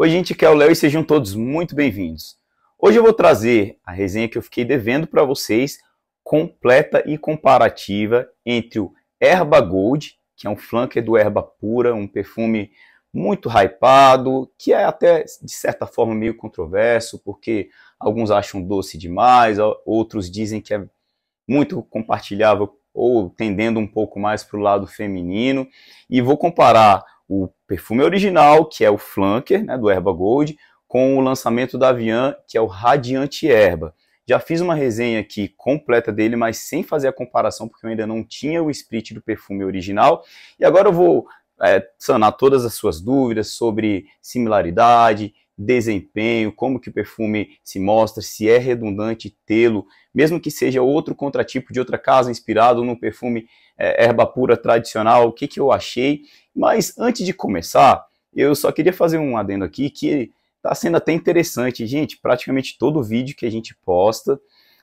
Oi, gente, aqui é o Léo e sejam todos muito bem-vindos. Hoje eu vou trazer a resenha que eu fiquei devendo para vocês, completa e comparativa entre o Erba Gold, que é um flanker do Erba Pura, um perfume muito hypado, que é até de certa forma meio controverso, porque alguns acham doce demais, outros dizem que é muito compartilhável ou tendendo um pouco mais para o lado feminino. E vou comparar o perfume original, que é o Flanker, né, do Erba Gold, com o lançamento da Avian, que é o Radiante Erba. Já fiz uma resenha aqui completa dele, mas sem fazer a comparação, porque eu ainda não tinha o split do perfume original. E agora eu vou é, sanar todas as suas dúvidas sobre similaridade, desempenho, como que o perfume se mostra, se é redundante tê-lo, mesmo que seja outro contratipo de outra casa inspirado no perfume é, erva pura tradicional, o que, que eu achei. Mas antes de começar, eu só queria fazer um adendo aqui que está sendo até interessante, gente. Praticamente todo vídeo que a gente posta,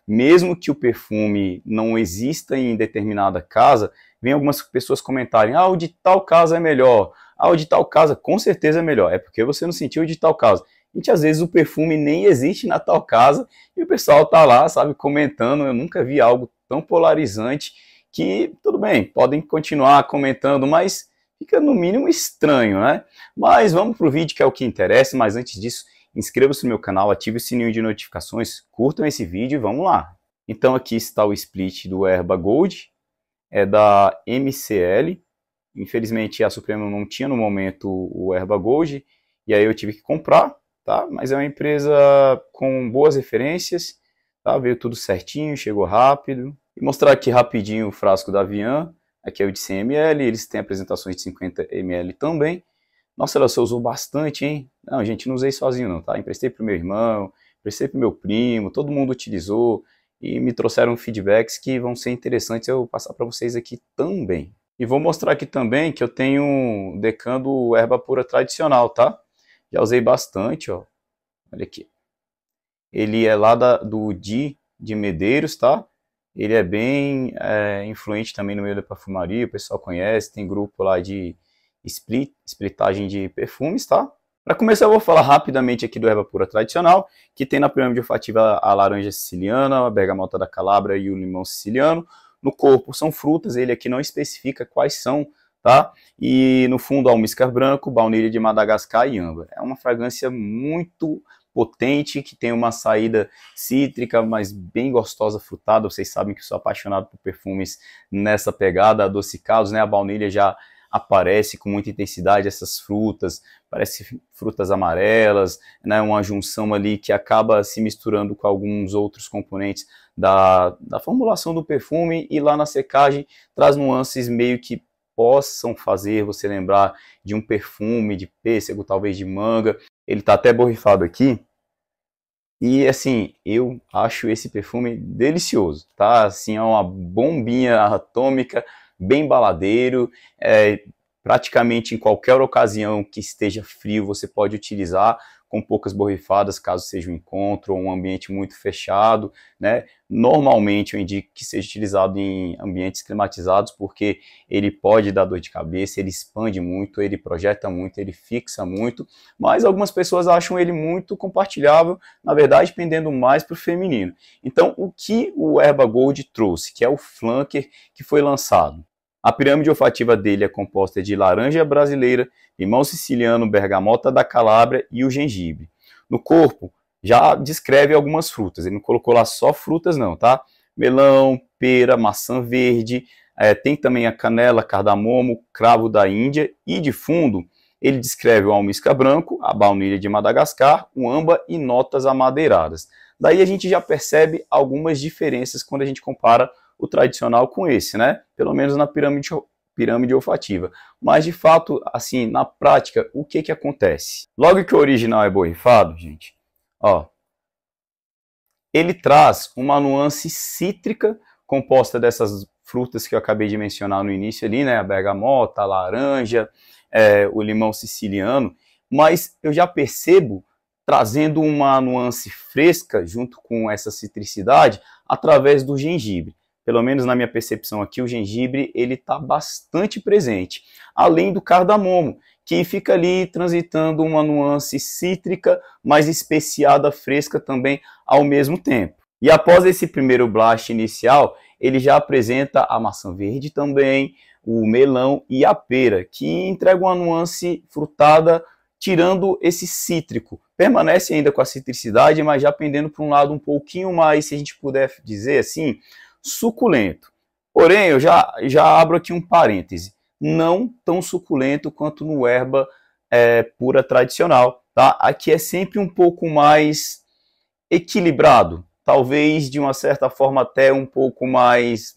mesmo que o perfume não exista em determinada casa, vem algumas pessoas comentarem: ah, o de tal casa é melhor ah, de tal casa com certeza é melhor. É porque você não sentiu de tal casa. A gente, às vezes o perfume nem existe na tal casa e o pessoal tá lá, sabe, comentando. Eu nunca vi algo tão polarizante que, tudo bem, podem continuar comentando, mas fica no mínimo estranho, né? Mas vamos pro vídeo que é o que interessa, mas antes disso, inscreva-se no meu canal, ative o sininho de notificações, curtam esse vídeo e vamos lá. Então aqui está o split do Herba Gold, é da MCL, Infelizmente a Suprema não tinha no momento o Erba Gold e aí eu tive que comprar, tá? Mas é uma empresa com boas referências, tá? Veio tudo certinho, chegou rápido. E mostrar aqui rapidinho o frasco da Avian, aqui é o de 100 ml, eles têm apresentações de 50 ml também. Nossa, ela só usou bastante, hein? Não, gente, não usei sozinho não, tá? Emprestei pro meu irmão, emprestei pro meu primo, todo mundo utilizou e me trouxeram feedbacks que vão ser interessantes eu passar para vocês aqui também. E vou mostrar aqui também que eu tenho decando erva pura tradicional, tá? Já usei bastante, ó. Olha aqui. Ele é lá da, do Di de Medeiros, tá? Ele é bem é, influente também no meio da perfumaria, o pessoal conhece, tem grupo lá de split, splitagem de perfumes, tá? Para começar, eu vou falar rapidamente aqui do erva pura tradicional, que tem na pirâmide olfativa a laranja siciliana, a bergamota da Calabria e o limão siciliano, no corpo. São frutas, ele aqui não especifica quais são, tá? E no fundo, almíscar branco, baunilha de Madagascar e âmbar. É uma fragrância muito potente, que tem uma saída cítrica, mas bem gostosa, frutada. Vocês sabem que sou apaixonado por perfumes nessa pegada, adocicados, né? A baunilha já aparece com muita intensidade essas frutas, parece frutas amarelas, né, uma junção ali que acaba se misturando com alguns outros componentes da, da formulação do perfume e lá na secagem traz nuances meio que possam fazer você lembrar de um perfume de pêssego, talvez de manga. Ele está até borrifado aqui. E assim, eu acho esse perfume delicioso, tá? Assim, é uma bombinha atômica bem baladeiro. É, praticamente em qualquer ocasião que esteja frio, você pode utilizar com poucas borrifadas, caso seja um encontro ou um ambiente muito fechado, né? Normalmente eu indico que seja utilizado em ambientes climatizados, porque ele pode dar dor de cabeça, ele expande muito, ele projeta muito, ele fixa muito, mas algumas pessoas acham ele muito compartilhável, na verdade, pendendo mais para o feminino. Então, o que o Erba Gold trouxe, que é o flanker que foi lançado? A pirâmide olfativa dele é composta de laranja brasileira, limão siciliano, bergamota da Calábria e o gengibre. No corpo, já descreve algumas frutas. Ele não colocou lá só frutas, não, tá? Melão, pera, maçã verde, é, tem também a canela, cardamomo, cravo da Índia e de fundo ele descreve o almisca branco, a baunilha de Madagascar, o amba e notas amadeiradas. Daí a gente já percebe algumas diferenças quando a gente compara o tradicional com esse, né? Pelo menos na pirâmide, pirâmide olfativa. Mas de fato, assim, na prática, o que que acontece? Logo que o original é borrifado, gente, ó, ele traz uma nuance cítrica composta dessas frutas que eu acabei de mencionar no início ali, né? A bergamota, a laranja, é, o limão siciliano. Mas eu já percebo trazendo uma nuance fresca junto com essa citricidade através do gengibre pelo menos na minha percepção aqui, o gengibre ele está bastante presente. Além do cardamomo, que fica ali transitando uma nuance cítrica, mas especiada, fresca também ao mesmo tempo. E após esse primeiro blast inicial, ele já apresenta a maçã verde também, o melão e a pera, que entrega uma nuance frutada, tirando esse cítrico. Permanece ainda com a citricidade, mas já pendendo para um lado um pouquinho mais, se a gente puder dizer assim, suculento. Porém, eu já, já abro aqui um parêntese. Não tão suculento quanto no herba é, pura tradicional. Tá? Aqui é sempre um pouco mais equilibrado. Talvez, de uma certa forma, até um pouco mais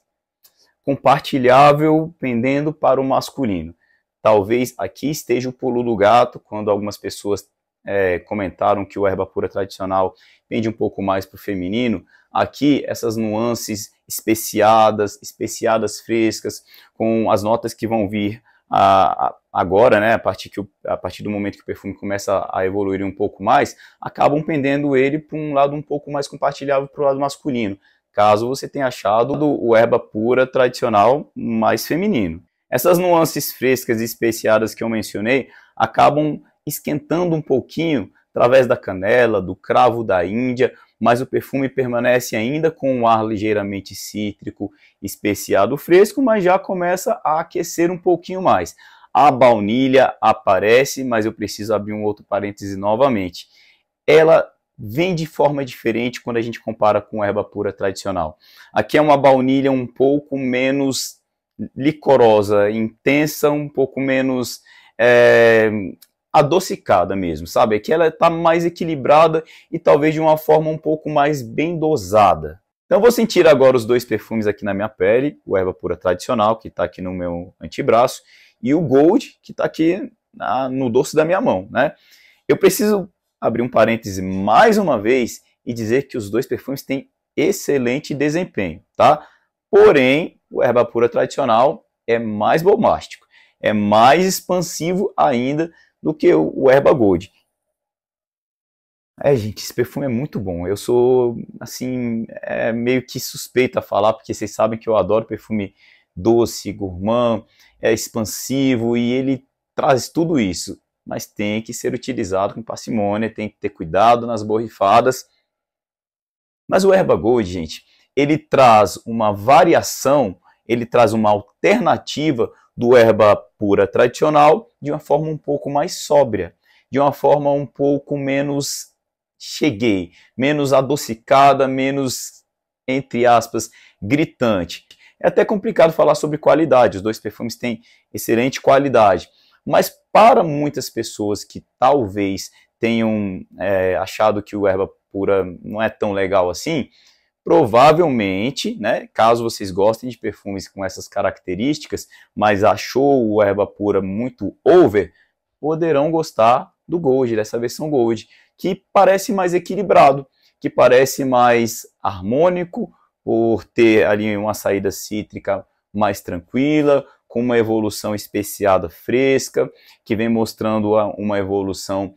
compartilhável, pendendo para o masculino. Talvez aqui esteja o pulo do gato, quando algumas pessoas é, comentaram que o erva pura tradicional pende um pouco mais para o feminino, aqui essas nuances especiadas, especiadas frescas, com as notas que vão vir a, a, agora, né, a partir, que o, a partir do momento que o perfume começa a evoluir um pouco mais, acabam pendendo ele para um lado um pouco mais compartilhável, para o lado masculino, caso você tenha achado o erva pura tradicional mais feminino. Essas nuances frescas e especiadas que eu mencionei acabam esquentando um pouquinho através da canela, do cravo da Índia, mas o perfume permanece ainda com um ar ligeiramente cítrico, especiado fresco, mas já começa a aquecer um pouquinho mais. A baunilha aparece, mas eu preciso abrir um outro parêntese novamente. Ela vem de forma diferente quando a gente compara com erva pura tradicional. Aqui é uma baunilha um pouco menos licorosa, intensa, um pouco menos é, adocicada mesmo, sabe? É que ela está mais equilibrada e talvez de uma forma um pouco mais bem dosada. Então vou sentir agora os dois perfumes aqui na minha pele, o Erva Pura Tradicional, que está aqui no meu antebraço, e o Gold, que está aqui na, no dorso da minha mão, né? Eu preciso abrir um parêntese mais uma vez e dizer que os dois perfumes têm excelente desempenho, tá? Porém, o Erva Pura Tradicional é mais bombástico, é mais expansivo ainda do que o Erba Gold. É, gente, esse perfume é muito bom. Eu sou, assim, é, meio que suspeito a falar, porque vocês sabem que eu adoro perfume doce, gourmand, é expansivo e ele traz tudo isso. Mas tem que ser utilizado com parcimônia, tem que ter cuidado nas borrifadas. Mas o Erba Gold, gente, ele traz uma variação, ele traz uma alternativa do Herba pura tradicional de uma forma um pouco mais sóbria, de uma forma um pouco menos cheguei, menos adocicada, menos, entre aspas, gritante. É até complicado falar sobre qualidade, os dois perfumes têm excelente qualidade, mas para muitas pessoas que talvez tenham é, achado que o erva pura não é tão legal assim, Provavelmente, né, caso vocês gostem de perfumes com essas características, mas achou o erva pura muito over, poderão gostar do Gold, dessa versão Gold, que parece mais equilibrado, que parece mais harmônico, por ter ali uma saída cítrica mais tranquila, com uma evolução especiada fresca, que vem mostrando uma evolução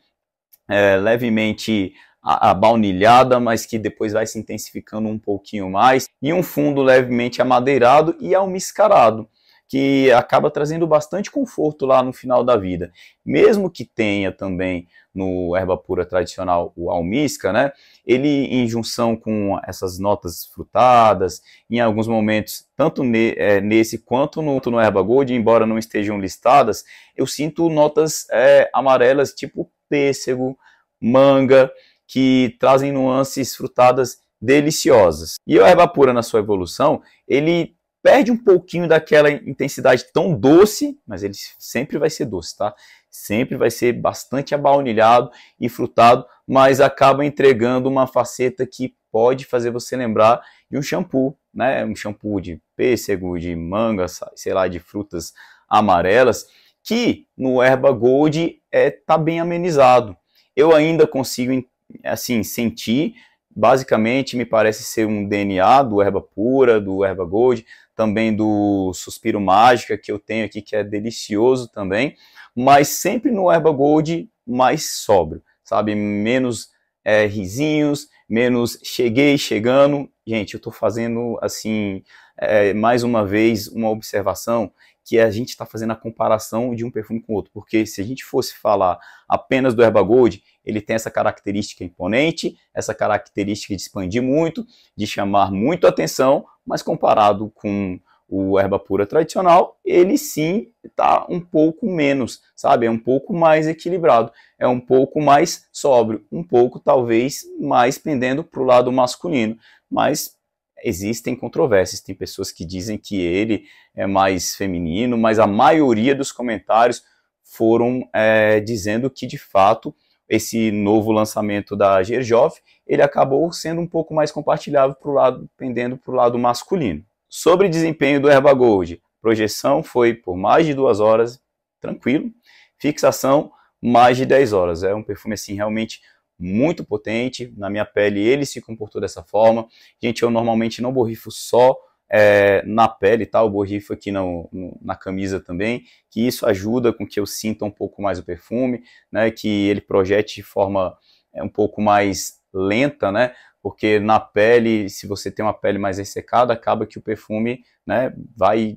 é, levemente abaunilhada, mas que depois vai se intensificando um pouquinho mais, e um fundo levemente amadeirado e almiscarado, que acaba trazendo bastante conforto lá no final da vida. Mesmo que tenha também no erva pura tradicional o almisca, né? Ele em junção com essas notas frutadas, em alguns momentos, tanto ne, é, nesse quanto no, no erva gold, embora não estejam listadas, eu sinto notas é, amarelas tipo pêssego, manga, que trazem nuances frutadas deliciosas. E o erva pura, na sua evolução, ele perde um pouquinho daquela intensidade tão doce, mas ele sempre vai ser doce, tá? Sempre vai ser bastante abaunilhado e frutado, mas acaba entregando uma faceta que pode fazer você lembrar de um shampoo, né? Um shampoo de pêssego, de manga, sei lá, de frutas amarelas, que no Erba Gold é tá bem amenizado. Eu ainda consigo assim, sentir, basicamente me parece ser um DNA do Erva Pura, do Erva Gold, também do Suspiro Mágica que eu tenho aqui, que é delicioso também, mas sempre no Erva Gold mais sóbrio, sabe? Menos é, risinhos, menos cheguei, chegando. Gente, eu tô fazendo assim é, mais uma vez, uma observação que a gente está fazendo a comparação de um perfume com outro, porque se a gente fosse falar apenas do Herba Gold, ele tem essa característica imponente, essa característica de expandir muito, de chamar muito atenção, mas comparado com o Herba pura tradicional, ele sim está um pouco menos, sabe? É um pouco mais equilibrado, é um pouco mais sóbrio, um pouco talvez mais pendendo para o lado masculino, mas existem controvérsias. Tem pessoas que dizem que ele é mais feminino, mas a maioria dos comentários foram é, dizendo que, de fato, esse novo lançamento da Gerjov, ele acabou sendo um pouco mais compartilhado para o lado, pendendo para o lado masculino. Sobre desempenho do Erva Gold, projeção foi por mais de duas horas, tranquilo. Fixação, mais de 10 horas. É um perfume, assim, realmente muito potente. Na minha pele ele se comportou dessa forma. Gente, eu normalmente não borrifo só é, na pele, tá? Eu borrifo aqui no, no, na camisa também, que isso ajuda com que eu sinta um pouco mais o perfume, né? Que ele projete de forma é, um pouco mais lenta, né? Porque na pele, se você tem uma pele mais ressecada, acaba que o perfume né, vai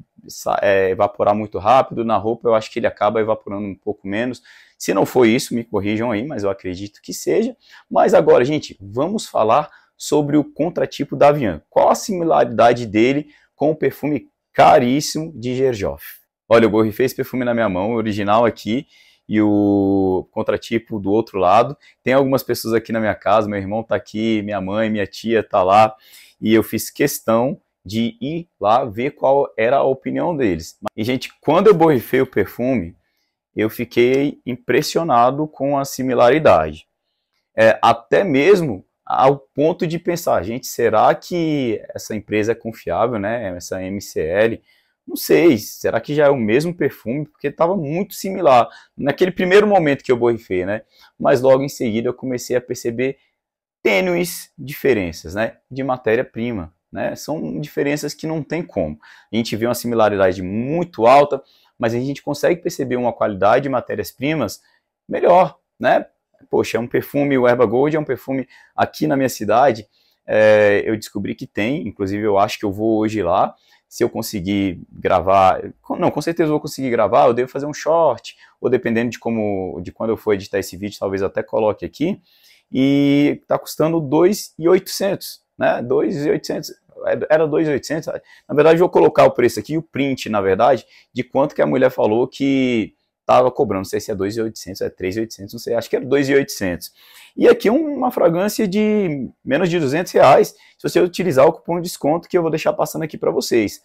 é, evaporar muito rápido. Na roupa, eu acho que ele acaba evaporando um pouco menos. Se não foi isso, me corrijam aí, mas eu acredito que seja. Mas agora, gente, vamos falar sobre o contratipo da Avian. Qual a similaridade dele com o perfume caríssimo de Gerjoff? Olha, eu borrifei esse perfume na minha mão, o original aqui, e o contratipo do outro lado. Tem algumas pessoas aqui na minha casa, meu irmão está aqui, minha mãe, minha tia está lá, e eu fiz questão de ir lá ver qual era a opinião deles. E, gente, quando eu borrifei o perfume, eu fiquei impressionado com a similaridade. É, até mesmo ao ponto de pensar, gente, será que essa empresa é confiável, né? Essa MCL, não sei, será que já é o mesmo perfume? Porque estava muito similar naquele primeiro momento que eu borrifei, né? Mas logo em seguida eu comecei a perceber tênues diferenças, né? De matéria-prima, né? São diferenças que não tem como. A gente vê uma similaridade muito alta, mas a gente consegue perceber uma qualidade de matérias-primas melhor, né? Poxa, é um perfume, o Herba Gold é um perfume aqui na minha cidade, é, eu descobri que tem, inclusive eu acho que eu vou hoje lá, se eu conseguir gravar, não, com certeza eu vou conseguir gravar, eu devo fazer um short, ou dependendo de como, de quando eu for editar esse vídeo, talvez até coloque aqui, e tá custando 2,800, né, 2,800, é, era 2,800. Na verdade, vou colocar o preço aqui, o print, na verdade, de quanto que a mulher falou que estava cobrando. Não sei se é 2,800, é 3,800, não sei, acho que era 2,800. E aqui uma fragrância de menos de 200 reais, se você utilizar o cupom de desconto que eu vou deixar passando aqui para vocês.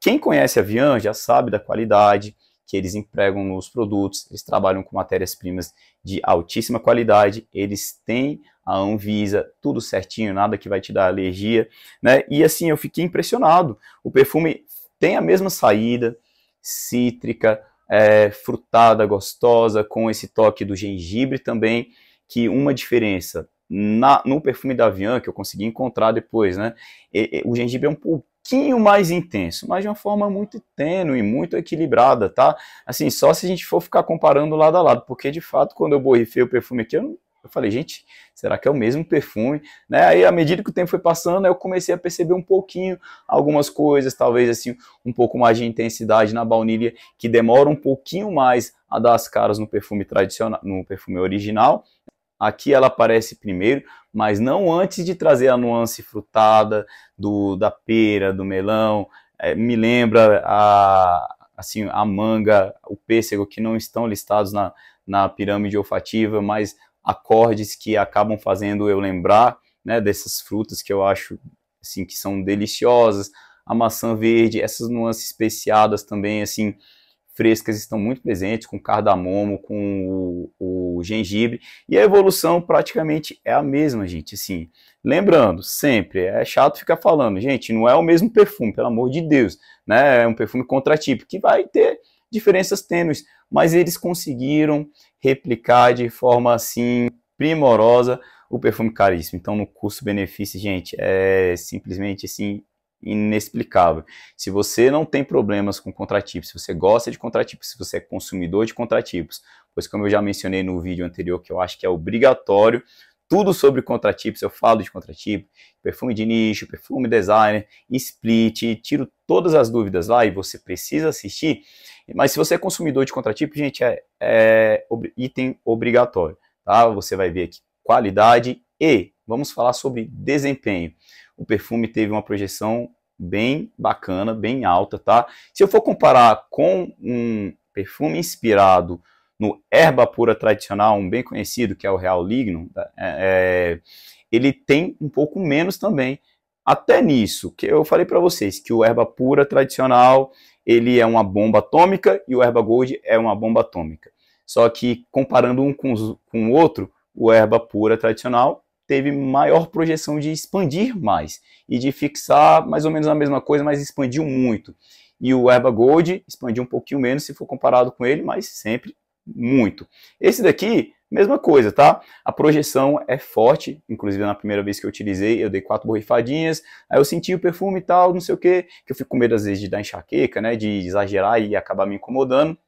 Quem conhece a Vian já sabe da qualidade, que eles empregam nos produtos, eles trabalham com matérias-primas de altíssima qualidade, eles têm a Anvisa, tudo certinho, nada que vai te dar alergia, né? E assim, eu fiquei impressionado. O perfume tem a mesma saída, cítrica, é, frutada, gostosa, com esse toque do gengibre também, que uma diferença na, no perfume da Avian, que eu consegui encontrar depois, né? E, e, o gengibre é um pouco pouquinho mais intenso, mas de uma forma muito tênue, muito equilibrada, tá? Assim, só se a gente for ficar comparando lado a lado, porque de fato, quando eu borrifei o perfume aqui, eu, eu falei, gente, será que é o mesmo perfume? Né? Aí, à medida que o tempo foi passando, eu comecei a perceber um pouquinho algumas coisas, talvez assim, um pouco mais de intensidade na baunilha, que demora um pouquinho mais a dar as caras no perfume tradicional, no perfume original, Aqui ela aparece primeiro, mas não antes de trazer a nuance frutada do, da pera, do melão. É, me lembra a, assim, a manga, o pêssego, que não estão listados na, na pirâmide olfativa, mas acordes que acabam fazendo eu lembrar né, dessas frutas que eu acho assim, que são deliciosas. A maçã verde, essas nuances especiadas também, assim, frescas estão muito presentes, com cardamomo, com o, o, gengibre, e a evolução praticamente é a mesma, gente, assim. Lembrando, sempre, é chato ficar falando, gente, não é o mesmo perfume, pelo amor de Deus, né? É um perfume contratípico, que vai ter diferenças tênues, mas eles conseguiram replicar de forma, assim, primorosa o perfume caríssimo. Então, no custo-benefício, gente, é simplesmente, assim, inexplicável. Se você não tem problemas com contratipos, se você gosta de contratipos, se você é consumidor de contratipos, pois como eu já mencionei no vídeo anterior que eu acho que é obrigatório, tudo sobre contratipos, eu falo de contratipo, perfume de nicho, perfume designer, split, tiro todas as dúvidas lá e você precisa assistir. Mas se você é consumidor de contratipo, gente, é, é item obrigatório, tá? Você vai ver aqui qualidade e vamos falar sobre desempenho o perfume teve uma projeção bem bacana, bem alta, tá? Se eu for comparar com um perfume inspirado no Erba pura tradicional, um bem conhecido que é o Real Lignum, tá? é, é, ele tem um pouco menos também. Até nisso, que eu falei para vocês que o Erba pura tradicional ele é uma bomba atômica e o Erba gold é uma bomba atômica. Só que comparando um com, os, com o outro, o Erba pura tradicional teve maior projeção de expandir mais e de fixar mais ou menos a mesma coisa, mas expandiu muito. E o Erba Gold expandiu um pouquinho menos se for comparado com ele, mas sempre muito. Esse daqui, mesma coisa, tá? A projeção é forte, inclusive na primeira vez que eu utilizei, eu dei quatro borrifadinhas, aí eu senti o perfume e tal, não sei o que, que eu fico com medo às vezes de dar enxaqueca, né, de exagerar e acabar me incomodando.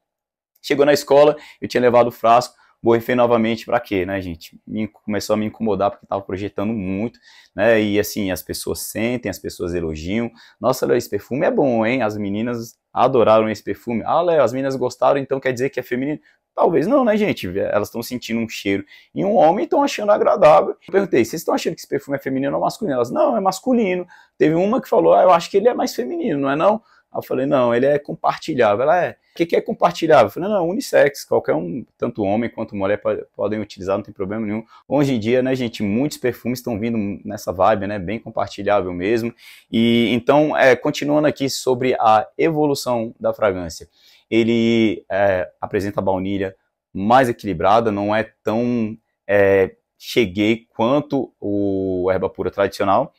Chegou na escola, eu tinha levado o frasco, borrifei novamente para quê, né, gente? Me, começou a me incomodar porque estava projetando muito, né? E assim, as pessoas sentem, as pessoas elogiam. Nossa, Léo, esse perfume é bom, hein? As meninas adoraram esse perfume. Ah, Léo, as meninas gostaram, então quer dizer que é feminino? Talvez não, né, gente? É, elas estão sentindo um cheiro em um homem e estão achando agradável. Eu perguntei, vocês estão achando que esse perfume é feminino ou masculino? Elas, não, é masculino. Teve uma que falou, ah, eu acho que ele é mais feminino, não é não? Aí eu falei, não, ele é compartilhável. Ela é. O que, que é compartilhável? Eu falei, não, não, é unissex, qualquer um, tanto homem quanto mulher podem utilizar, não tem problema nenhum. Hoje em dia, né, gente, muitos perfumes estão vindo nessa vibe, né, bem compartilhável mesmo. E então, é, continuando aqui sobre a evolução da fragrância. Ele é, apresenta baunilha mais equilibrada, não é tão é, cheguei quanto o erva pura tradicional.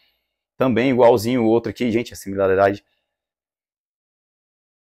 Também igualzinho o outro aqui, gente, a similaridade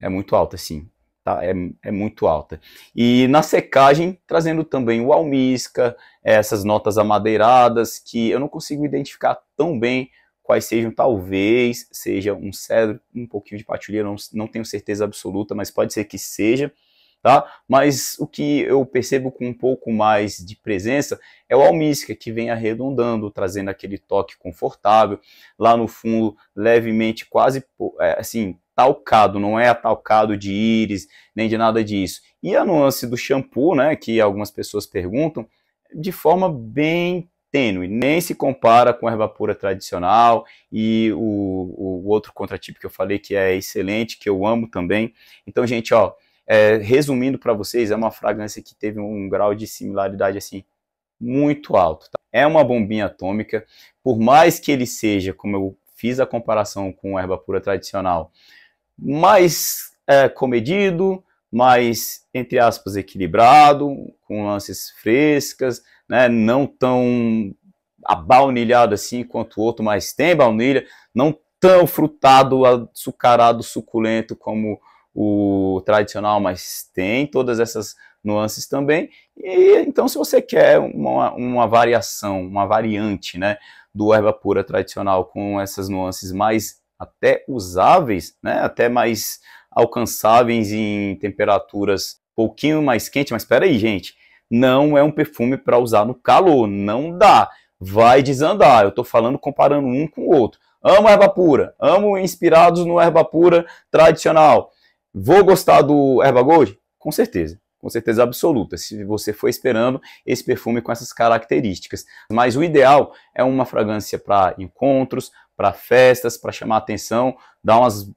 é muito alta, sim. Tá? É, é muito alta. E na secagem, trazendo também o almisca, é, essas notas amadeiradas, que eu não consigo identificar tão bem quais sejam, talvez seja um cedro, um pouquinho de patilha, não, não tenho certeza absoluta, mas pode ser que seja, tá? Mas o que eu percebo com um pouco mais de presença é o almisca, que vem arredondando, trazendo aquele toque confortável, lá no fundo, levemente, quase, é, assim, atalcado, não é atalcado de íris, nem de nada disso. E a nuance do shampoo, né, que algumas pessoas perguntam, de forma bem tênue, nem se compara com a erva pura tradicional e o, o outro contratipo que eu falei que é excelente, que eu amo também. Então, gente, ó, é, resumindo para vocês, é uma fragrância que teve um grau de similaridade assim muito alto. Tá? É uma bombinha atômica, por mais que ele seja, como eu fiz a comparação com a erva pura tradicional, mais é, comedido, mais, entre aspas, equilibrado, com lances frescas, né? não tão abaunilhado assim quanto o outro, mas tem baunilha, não tão frutado, açucarado, suculento como o tradicional, mas tem todas essas nuances também. E então, se você quer uma, uma variação, uma variante né, do erva pura tradicional com essas nuances mais até usáveis, né, até mais alcançáveis em temperaturas um pouquinho mais quentes, mas espera aí, gente, não é um perfume para usar no calor, não dá, vai desandar. Eu estou falando comparando um com o outro. Amo erva pura, amo inspirados no erva pura tradicional. Vou gostar do erva gold? Com certeza com certeza absoluta, se você for esperando esse perfume com essas características. Mas o ideal é uma fragrância para encontros, para festas, para chamar atenção, dar umas.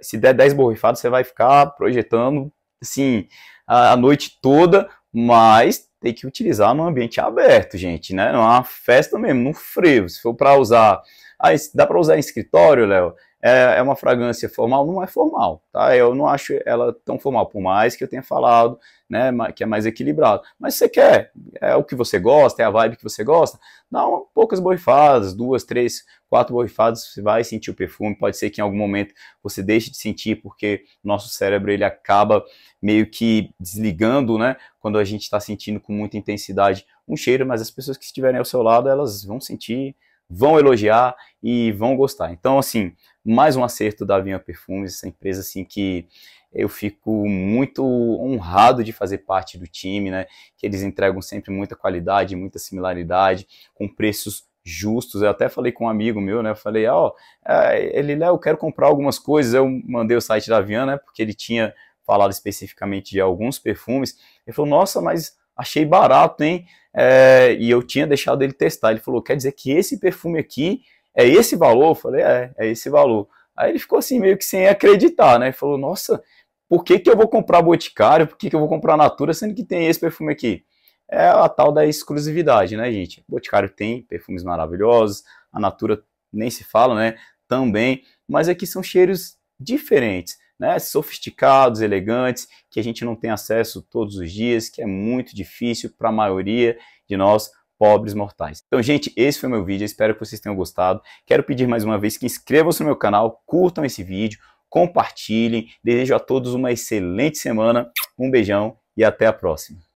Se der 10 borrifadas, você vai ficar projetando, assim, a, a noite toda, mas tem que utilizar num ambiente aberto, gente, né? Numa festa mesmo, no frevo. Se for para usar. Ah, dá para usar em escritório, Léo? é, é uma fragrância formal? Não é formal, tá? Eu não acho ela tão formal, por mais que eu tenha falado, né, que é mais equilibrado. Mas você quer, é o que você gosta, é a vibe que você gosta, dá uma, poucas borrifadas, duas, três, quatro borrifadas, você vai sentir o perfume, pode ser que em algum momento você deixe de sentir, porque nosso cérebro, ele acaba meio que desligando, né, quando a gente está sentindo com muita intensidade um cheiro, mas as pessoas que estiverem ao seu lado, elas vão sentir, vão elogiar e vão gostar. Então, assim, mais um acerto da Vinha Perfumes, essa empresa assim que eu fico muito honrado de fazer parte do time, né? Que eles entregam sempre muita qualidade, muita similaridade, com preços justos. Eu até falei com um amigo meu, né? Eu falei, ó, oh, ele, né, eu quero comprar algumas coisas. Eu mandei o site da Avian, né? Porque ele tinha falado especificamente de alguns perfumes. Ele falou, nossa, mas achei barato, hein? É, e eu tinha deixado ele testar. Ele falou, quer dizer que esse perfume aqui é esse valor? Eu falei, é, é esse valor. Aí ele ficou assim, meio que sem acreditar, né? Ele falou, nossa, por que, que eu vou comprar Boticário? Por que, que eu vou comprar Natura, sendo que tem esse perfume aqui? É a tal da exclusividade, né, gente? Boticário tem perfumes maravilhosos, a Natura nem se fala, né? Também, mas aqui são cheiros diferentes, né? Sofisticados, elegantes, que a gente não tem acesso todos os dias, que é muito difícil para a maioria de nós pobres mortais. Então, gente, esse foi o meu vídeo, espero que vocês tenham gostado. Quero pedir mais uma vez que inscrevam-se no meu canal, curtam esse vídeo, compartilhem. Desejo a todos uma excelente semana, um beijão e até a próxima.